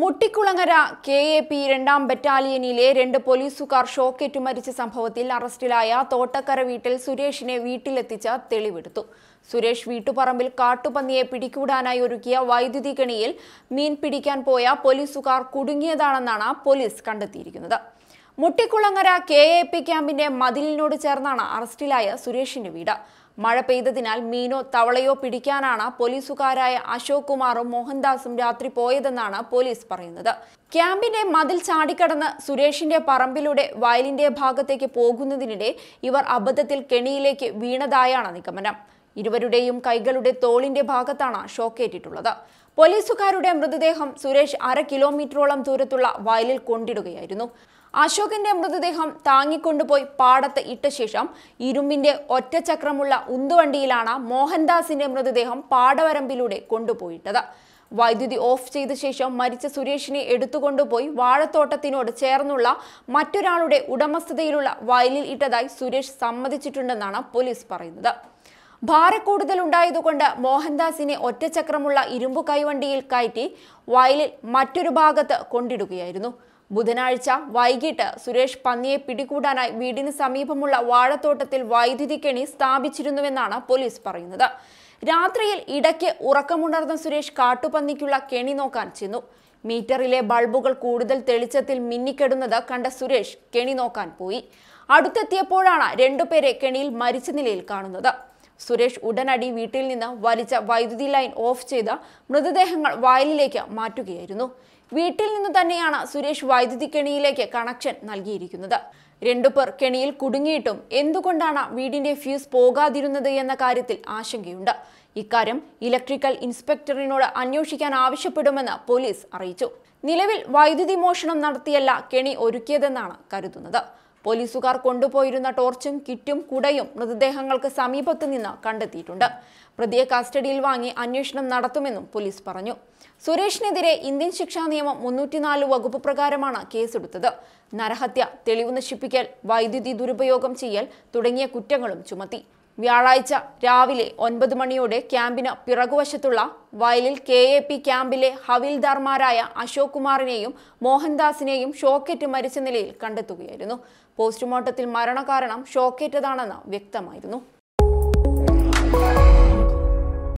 Muttikulangara K A P രണ്ടാം ബറ്റാലിയനിലെ രണ്ട് പോലീസുകാർ ഷോക്കേറ്റു മരിച്ച സംഭവത്തിൽ അറസ്റ്റിലായ തോട്ടക്കര വീട്ടിൽ സുരേഷിനെ വീട്ടിലെത്തിച്ച തെളിവെടുത്തു സുരേഷ് വീട്ടുപറമ്പിൽ കാട്ടുപന്നിയെ പിടികൂടാനായി ഒരുക്കിയ വൈദ്യുതി കെണിയിൽ മീൻ പിടിക്കാൻ പോയ പോലീസുകാർ കുടുങ്ങിയതാണെന്നാണ് പോലീസ് കണ്ടെത്തിയിരിക്കുന്നത് മുട്ടിക്കുളങ്ങര കെ എ പി ക്യാമ്പിന്റെ മതിലിനോട് ചേർന്നാണ് അറസ്റ്റിലായ സുരേഷിന്റെ വീട് മഴ പെയ്തതിനാൽ മീനോ തവളയോ പിടിക്കാനാണ് പോലീസുകാരായ അശോക് കുമാറും മോഹൻദാസും രാത്രി പോയതെന്നാണ് പോലീസ് പറയുന്നത് ക്യാമ്പിന്റെ മതിൽ ചാടിക്കടന്ന് സുരേഷിന്റെ പറമ്പിലൂടെ വയലിന്റെ ഭാഗത്തേക്ക് പോകുന്നതിനിടെ ഇവർ അബദ്ധത്തിൽ കെണിയിലേക്ക് വീണതായാണ് നിഗമനം ഇരുവരുടെയും കൈകളുടെ തോളിന്റെ ഭാഗത്താണ് ഷോക്കേറ്റിട്ടുള്ളത് പോലീസുകാരുടെ മൃതദേഹം സുരേഷ് അര കിലോമീറ്ററോളം ദൂരത്തുള്ള വയലിൽ കൊണ്ടിടുകയായിരുന്നു അശോകന്റെ മൃതദേഹം താങ്ങിക്കൊണ്ടുപോയി പാടത്ത് ഇട്ട ശേഷം ഇരുമ്പിന്റെ ഒറ്റചക്രമുള്ള ഉന്തുവണ്ടിയിലാണ് മോഹൻദാസിന്റെ മൃതദേഹം പാടവരമ്പിലൂടെ കൊണ്ടുപോയിട്ടത് വൈദ്യുതി ഓഫ് ചെയ്ത ശേഷം മരിച്ച സുരേഷിനെ എടുത്തുകൊണ്ടുപോയി വാഴത്തോട്ടത്തിനോട് ചേർന്നുള്ള മറ്റൊരാളുടെ ഉടമസ്ഥതയിലുള്ള വയലിൽ ഇട്ടതായി സുരേഷ് സമ്മതിച്ചിട്ടുണ്ടെന്നാണ് പോലീസ് പറയുന്നത് ഭാരക്കൂടുതൽ ഉണ്ടായതുകൊണ്ട് മോഹൻദാസിനെ ഒറ്റചക്രമുള്ള ഇരുമ്പു കൈവണ്ടിയിൽ കയറ്റി വയലിൽ മറ്റൊരു ഭാഗത്ത് കൊണ്ടിടുകയായിരുന്നു ബുധനാഴ്ച വൈകിട്ട് സുരേഷ് പന്നിയെ പിടികൂടാനായി വീടിന് സമീപമുള്ള വാഴത്തോട്ടത്തിൽ വൈദ്യുതി കെണി സ്ഥാപിച്ചിരുന്നുവെന്നാണ് പോലീസ് പറയുന്നത് രാത്രിയിൽ ഇടയ്ക്ക് ഉറക്കമുണർന്ന സുരേഷ് കാട്ടുപന്നിക്കുള്ള കെണി നോക്കാൻ ചെന്നു മീറ്ററിലെ ബൾബുകൾ കൂടുതൽ തെളിച്ചത്തിൽ മിന്നിക്കെടുന്നത് കണ്ട സുരേഷ് കെണി നോക്കാൻ പോയി അടുത്തെത്തിയപ്പോഴാണ് രണ്ടുപേരെ കെണിയിൽ മരിച്ച നിലയിൽ കാണുന്നത് സുരേഷ് ഉടനടി വീട്ടിൽ നിന്ന് വലിച്ച വൈദ്യുതി ലൈൻ ഓഫ് ചെയ്ത് മൃതദേഹങ്ങൾ വയലിലേക്ക് മാറ്റുകയായിരുന്നു വീട്ടിൽ നിന്ന് തന്നെയാണ് സുരേഷ് വൈദ്യുതി കെണിയിലേക്ക് കണക്ഷൻ നൽകിയിരിക്കുന്നത് രണ്ടു പേർ കെണിയിൽ കുടുങ്ങിയിട്ടും എന്തുകൊണ്ടാണ് വീടിന്റെ ഫ്യൂസ് പോകാതിരുന്നത് എന്ന കാര്യത്തിൽ ആശങ്കയുണ്ട് ഇക്കാര്യം ഇലക്ട്രിക്കൽ ഇൻസ്പെക്ടറിനോട് അന്വേഷിക്കാൻ ആവശ്യപ്പെടുമെന്ന് പോലീസ് അറിയിച്ചു നിലവിൽ വൈദ്യുതി മോഷണം നടത്തിയല്ല കെണി ഒരുക്കിയതെന്നാണ് കരുതുന്നത് പോലീസുകാർ കൊണ്ടുപോയിരുന്ന ടോർച്ചും കിറ്റും കുടയും മൃതദേഹങ്ങൾക്ക് സമീപത്തു നിന്ന് കണ്ടെത്തിയിട്ടുണ്ട് പ്രതിയെ കസ്റ്റഡിയിൽ വാങ്ങി അന്വേഷണം നടത്തുമെന്നും പോലീസ് പറഞ്ഞു സുരേഷിനെതിരെ ഇന്ത്യൻ ശിക്ഷാ നിയമം മുന്നൂറ്റിനാല് വകുപ്പ് പ്രകാരമാണ് കേസെടുത്തത് നരഹത്യ തെളിവ് നശിപ്പിക്കൽ വൈദ്യുതി ദുരുപയോഗം ചെയ്യൽ തുടങ്ങിയ കുറ്റങ്ങളും ചുമത്തി വ്യാഴാഴ്ച രാവിലെ ഒൻപത് മണിയോടെ ക്യാമ്പിന് പിറകുവശത്തുള്ള വയലിൽ കെ എ പി ക്യാമ്പിലെ ഹവിൽദാർമാരായ അശോക് കുമാറിനെയും മോഹൻദാസിനെയും ഷോക്കേറ്റ് മരിച്ച നിലയിൽ കണ്ടെത്തുകയായിരുന്നു പോസ്റ്റ്മോർട്ടത്തിൽ മരണകാരണം ഷോക്കേറ്റതാണെന്ന് വ്യക്തമായിരുന്നു